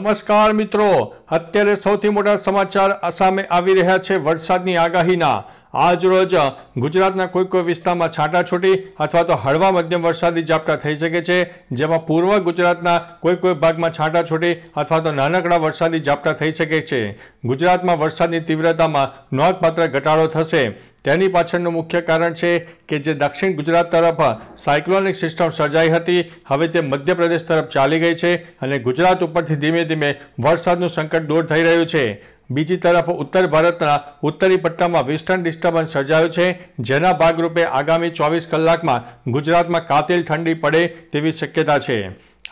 નમસ્કાર મિત્રો અત્યારે સૌથી મોટા સમાચાર આસામે આવી રહ્યા છે વરસાદની આગાહીના આજ રોજ ગુજરાતના કોઈ કોઈ વિસ્તારમાં છાંટાછૂટી અથવા તો હળવા મધ્યમ વરસાદી ઝાપટા થઈ શકે છે જેમાં પૂર્વ ગુજરાતના કોઈ કોઈ ભાગમાં છાંટાછૂટી અથવા તો નાનકડા વરસાદી ઝાપટા થઈ શકે છે ગુજરાતમાં વરસાદની તીવ્રતામાં નોંધપાત્ર ઘટાડો થશે તેની પાછળનું મુખ્ય કારણ છે કે જે દક્ષિણ ગુજરાત તરફ સાયક્લોનિક સિસ્ટમ સર્જાઈ હતી હવે તે મધ્યપ્રદેશ તરફ ચાલી ગઈ છે અને ગુજરાત ઉપરથી ધીમે ધીમે વરસાદનું સંકટ દૂર થઈ રહ્યું છે બીજી તરફ ઉત્તર ભારતના ઉત્તરી પટ્ટામાં વિસ્ટર્ન ડિસ્ટર્બન્સ સર્જાયું છે જેના ભાગરૂપે આગામી ચોવીસ કલાકમાં ગુજરાતમાં કાતિલ ઠંડી પડે તેવી શક્યતા છે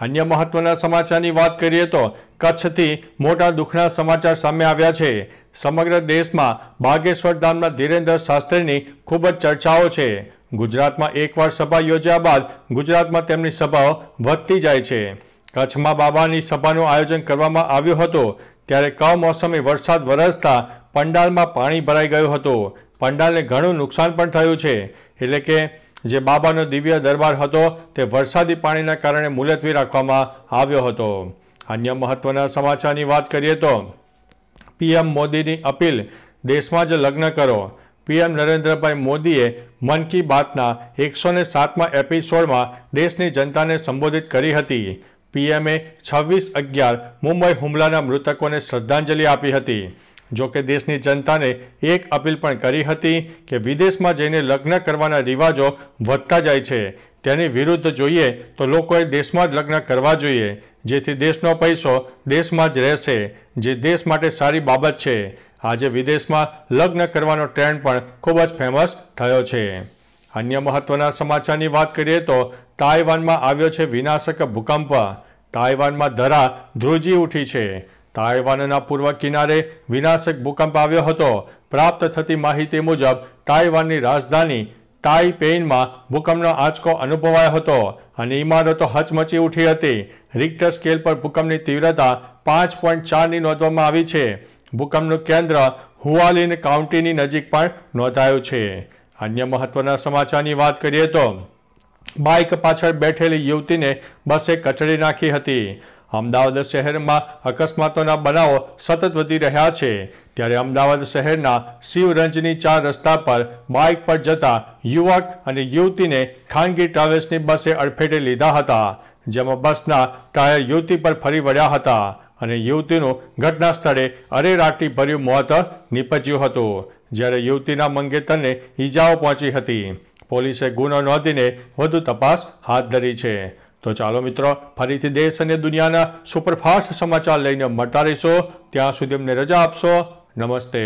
અન્ય મહત્વના સમાચારની વાત કરીએ તો કચ્છથી મોટા દુઃખના સમાચાર સામે આવ્યા છે સમગ્ર દેશમાં બાગેશ્વર ધામના ધીરેન્દ્ર શાસ્ત્રીની ખૂબ જ ચર્ચાઓ છે ગુજરાતમાં એકવાર સભા યોજ્યા બાદ ગુજરાતમાં તેમની સભાઓ વધતી જાય છે કચ્છમાં બાબાની સભાનું આયોજન કરવામાં આવ્યું હતું ત્યારે કમોસમી વરસાદ વરસતા પંડાલમાં પાણી ભરાઈ ગયું હતું પંડાલને ઘણું નુકસાન પણ થયું છે એટલે કે જે બાબાનો દિવ્ય દરબાર હતો તે વરસાદી પાણીના કારણે મુલતવી રાખવામાં આવ્યો હતો અન્ય મહત્વના સમાચારની વાત કરીએ તો પીએમ મોદીની અપીલ દેશમાં જ લગ્ન કરો પીએમ નરેન્દ્રભાઈ મોદીએ મન કી બાતના એકસો ને સાતમા એપિસોડમાં દેશની જનતાને સંબોધિત કરી હતી પીએમએ છવ્વીસ અગિયાર મુંબઈ હુમલાના મૃતકોને શ્રદ્ધાંજલિ આપી હતી જો કે દેશની જનતાને એક અપીલ પણ કરી હતી કે વિદેશમાં જઈને લગ્ન કરવાના રિવાજો વધતા જાય છે તેની વિરુદ્ધ જોઈએ તો લોકોએ દેશમાં જ લગ્ન કરવા જોઈએ જેથી દેશનો પૈસો દેશમાં જ રહેશે જે દેશ માટે સારી બાબત છે આજે વિદેશમાં લગ્ન કરવાનો ટ્રેન્ડ પણ ખૂબ જ ફેમસ થયો છે અન્ય મહત્વના સમાચારની વાત કરીએ તો તાઇવાનમાં આવ્યો છે વિનાશક ભૂકંપ તાઇવાનમાં ધરા ધ્રુજી ઉઠી છે તાઇવાનના પૂર્વ કિનારે વિનાશક ભૂકંપ આવ્યો હતો પ્રાપ્ત થતી માહિતી મુજબ તાઇવાનની રાજધાની તાઇપેઇનમાં ભૂકંપનો આંચકો અનુભવાયો હતો અને ઇમારતો હચમચી ઉઠી હતી રિક્ટર સ્કેલ પર ભૂકંપની તીવ્રતા પાંચ પોઈન્ટ ચારની નોંધવામાં આવી છે ભૂકંપનું કેન્દ્ર હુઆલિન કાઉન્ટીની નજીક પણ નોંધાયું છે અન્ય મહત્વના સમાચારની વાત કરીએ તો બાઇક પાછળ બેઠેલી યુવતીને બસે કચડી નાખી હતી અમદાવાદ શહેરમાં અકસ્માતોના બનાવો સતત વધી રહ્યા છે ત્યારે અમદાવાદ શહેરના શિવરંજની ચાર રસ્તા પર બાઇક પર જતા યુવક અને યુવતીને ખાનગી ટ્રાવેલ્સની બસે અડફેટે લીધા હતા જેમાં બસના ટાયર યુવતી પર ફરી વળ્યા હતા અને યુવતીનું ઘટના સ્થળે અરેરાટી ભર્યું મોત નીપજ્યું હતું જ્યારે યુવતીના મંગેતરને ઈજાઓ પહોંચી હતી પોલીસે ગુનો નોંધીને વધુ તપાસ હાથ ધરી છે તો ચાલો મિત્રો ફરીથી દેશ અને દુનિયાના સુપરફાસ્ટ સમાચાર લઈને મળતા રહીશો ત્યાં સુધી અમને રજા આપશો નમસ્તે